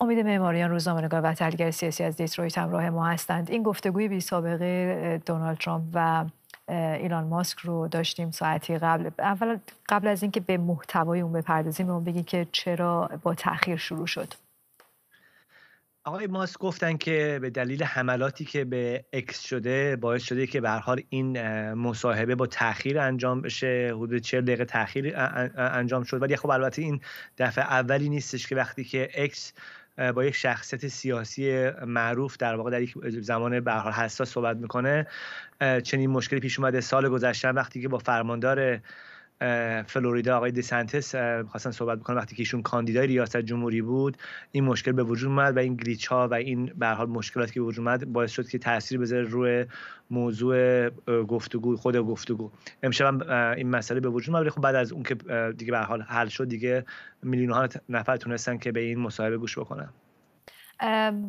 امید معماریان روزنامه‌نگار و تحلیلگر سیاسی از دیترویت همراه ما هستند این گفتگوی بی سابقه دونالد ترامپ و ایلان ماسک رو داشتیم ساعتی قبل اول قبل از اینکه به محتوای اون بپردازیم به اون که چرا با تاخیر شروع شد آقای ماسک گفتن که به دلیل حملاتی که به اکس شده باعث شده که به حال این مصاحبه با تاخیر انجام بشه حدود 40 دقیقه تاخیر انجام شد ولی خب البته این دفعه اولی نیستش که وقتی که اکس با یک شخصیت سیاسی معروف در واقع در یک زمان به حساس صحبت میکنه چنین مشکلی پیش اومده سال گذشته وقتی که با فرماندار فلوریدا آقای سنتس خواستن صحبت بکنن وقتی که ایشون کاندیدای ریاست جمهوری بود این مشکل به وجود اومد و این گلیچ ها و این به حال مشکلاتی که وجود اومد باعث شد که تاثیر بذاره روی موضوع گفتگو خود گفتگو امشب این مسئله به وجود اومد خب بعد از اون که دیگه به حال حل شد دیگه میلیون ها نفر تونستن که به این مصاحبه گوش بکنن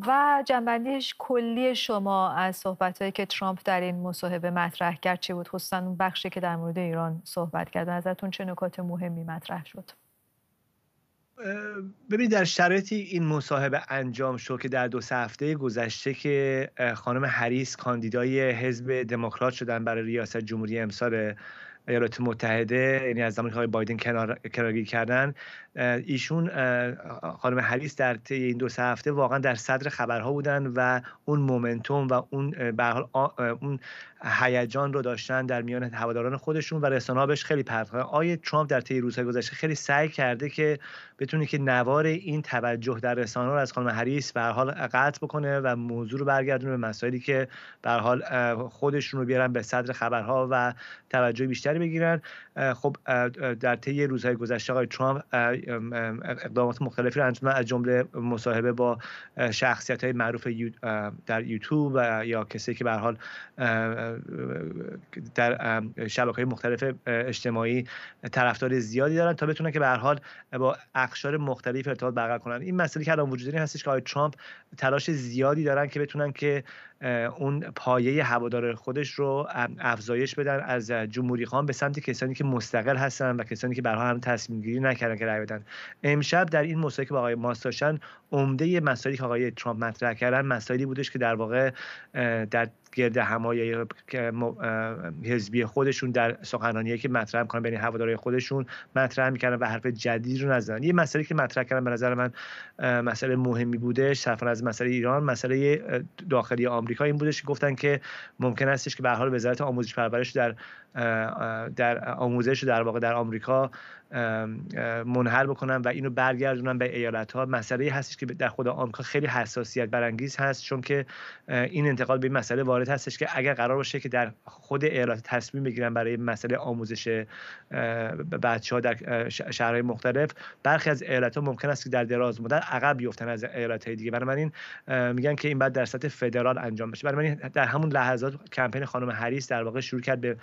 و جنبندیش کلی شما از صحبتهایی که ترامپ در این مصاحبه مطرح کرد چی بود خصوصا اون بخشی که در مورد ایران صحبت کرد ازتون چه نکات مهمی مطرح شد ببین در شرایطی این مصاحبه انجام شد که در دو سه هفته گذشته که خانم هریس کاندیدای حزب دموکرات شدن برای ریاست جمهوری امسال ایالات متحده یعنی از زمانی که آقای بایدن کنارگیری کردن ایشون خانم هریس در طی این دو سه هفته واقعا در صدر خبرها بودن و اون مومنتوم و اون به حال اون هیجان رو داشتن در میان هواداران خودشون و رسانه‌ها بهش خیلی پرداختن آی ترامپ در طی روزهای گذشته خیلی سعی کرده که بتونه که نوار این توجه در رسانه رو از خانم هریس به حال قطع بکنه و موضوع رو برگردونه به مسائلی که به حال خودشون رو بیارن به صدر خبرها و توجه بیشتر بیشتری بگیرن خب در طی روزهای گذشته آقای ترامپ اقدامات مختلفی رو انجام از جمله مصاحبه با شخصیت های معروف در یوتیوب یا کسی که به حال در شبکه های مختلف اجتماعی طرفدار زیادی دارن تا بتونن که به حال با اقشار مختلف ارتباط برقرار کنن این مسئله که الان وجود داره هستش که آقای ترامپ تلاش زیادی دارن که بتونن که اون پایه هوادار خودش رو افزایش بدن از جمهوری خان به سمت کسانی که مستقل هستن و کسانی که برها هم تصمیم گیری نکردن که رای بدن امشب در این مسائلی که با آقای ماست داشتن عمده مسائلی که آقای ترامپ مطرح کردن مسائلی بودش که در واقع در گرد همای حزبی خودشون در سخنرانی که مطرح میکنن بین هوادارهای خودشون مطرح میکردن و حرف جدید رو نزدن یه مسئله که مطرح کردن به نظر من مسئله مهمی بوده صرفا از مسئله ایران مسئله داخلی آمریکا این بودش که گفتن که ممکن استش که به حال وزارت آموزش پرورش در در آموزش در واقع در آمریکا منحل بکنن و اینو برگردونن به ایالت ها مسئله هستش که در خود آمریکا خیلی حساسیت برانگیز هست چون که این انتقال به این مسئله وارد هستش که اگر قرار باشه که در خود ایالت تصمیم بگیرن برای مسئله آموزش بچه ها در شهرهای مختلف برخی از ایالت ها ممکن است که در دراز مدت عقب بیفتن از ایالت های دیگه این میگن که این بعد در سطح فدرال انجام بشه بنابراین در همون لحظات کمپین خانم هریس در واقع شروع کرد به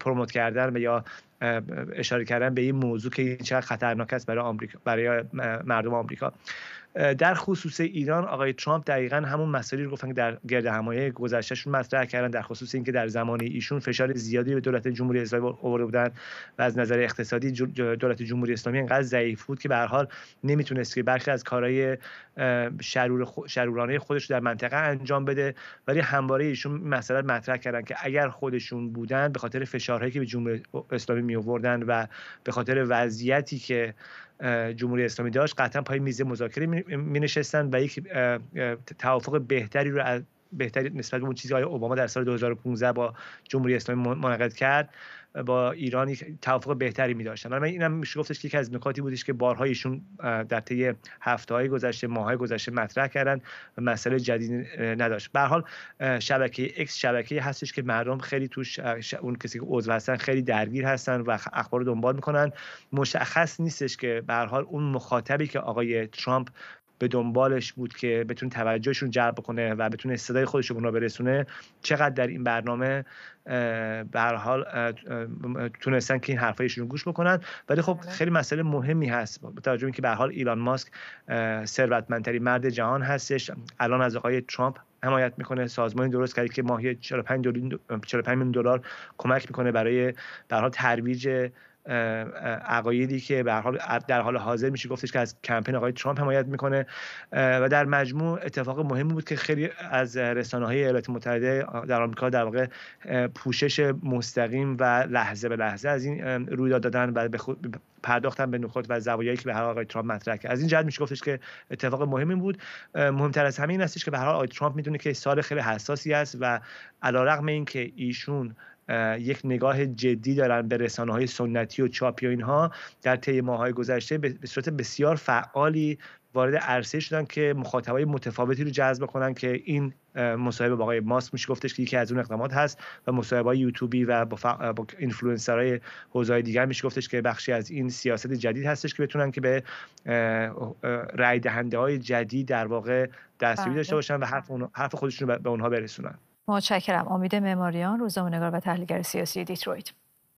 پروموت کردن و یا اشاره کردن به این موضوع که این چقدر خطرناک است برای آمریکا برای مردم آمریکا در خصوص ایران آقای ترامپ دقیقا همون مسائلی رو گفتن که در گرد همایه گذشتهشون مطرح کردن در خصوص اینکه در زمان ایشون فشار زیادی به دولت جمهوری اسلامی آورده بودن و از نظر اقتصادی دولت جمهوری اسلامی انقدر ضعیف بود که به هر حال نمیتونست که برخی از کارهای شرور شرورانه خودش در منطقه انجام بده ولی همواره ایشون مسئله مطرح کردن که اگر خودشون بودن به خاطر فشارهایی که به جمهوری اسلامی می و به خاطر وضعیتی که جمهوری اسلامی داشت قطعا پای میز مذاکره می و یک توافق بهتری رو بهتری نسبت به اون چیزی که اوباما در سال 2015 با جمهوری اسلامی منعقد کرد با ایران توافق بهتری می داشتن من اینم میشه گفتش که یکی از نکاتی بودش که بارها ایشون در طی هفته گذشته ماه گذشته مطرح کردن و مسئله جدید نداشت به حال شبکه اکس شبکه هستش که مردم خیلی توش اون کسی که عضو هستن خیلی درگیر هستن و اخبار رو دنبال میکنن مشخص نیستش که به حال اون مخاطبی که آقای ترامپ به دنبالش بود که بتونه توجهشون جلب کنه و بتونه صدای خودش رو برسونه چقدر در این برنامه به هر حال تونستن که این حرفایشون رو گوش بکنن ولی خب بله. خیلی مسئله مهمی هست به توجه که به حال ایلان ماسک ثروتمندترین مرد جهان هستش الان از آقای ترامپ حمایت میکنه سازمانی درست کرده که ماهی 45 میلیون دلار کمک میکنه برای به حال ترویج عقایدی که به حال در حال حاضر میشه گفتش که از کمپین آقای ترامپ حمایت میکنه و در مجموع اتفاق مهمی بود که خیلی از رسانه های ایالات متحده در آمریکا در واقع پوشش مستقیم و لحظه به لحظه از این رویداد دادن و به خود پرداختن به نخود و زوایایی که به هر آقای ترامپ مطرح از این جهت میشه گفتش که اتفاق مهمی بود مهمتر از همه این هستش که به هر حال آقای ترامپ میدونه که سال خیلی حساسی است و علارغم اینکه ایشون یک نگاه جدی دارن به رسانه های سنتی و چاپی و اینها در طی های گذشته به صورت بسیار فعالی وارد عرصه شدن که مخاطبای متفاوتی رو جذب کنن که این مصاحبه با آقای ماسک میشه گفتش که یکی از اون اقدامات هست و مصاحبه های یوتیوبی و با, فق... با دیگر میشه گفتش که بخشی از این سیاست جدید هستش که بتونن که به رای های جدید در واقع دستیابی بله. داشته باشن و حرف, حرف خودشون رو به اونها برسونن متشکرم امید معماریان روزنامه‌نگار و تحلیلگر سیاسی دیترویت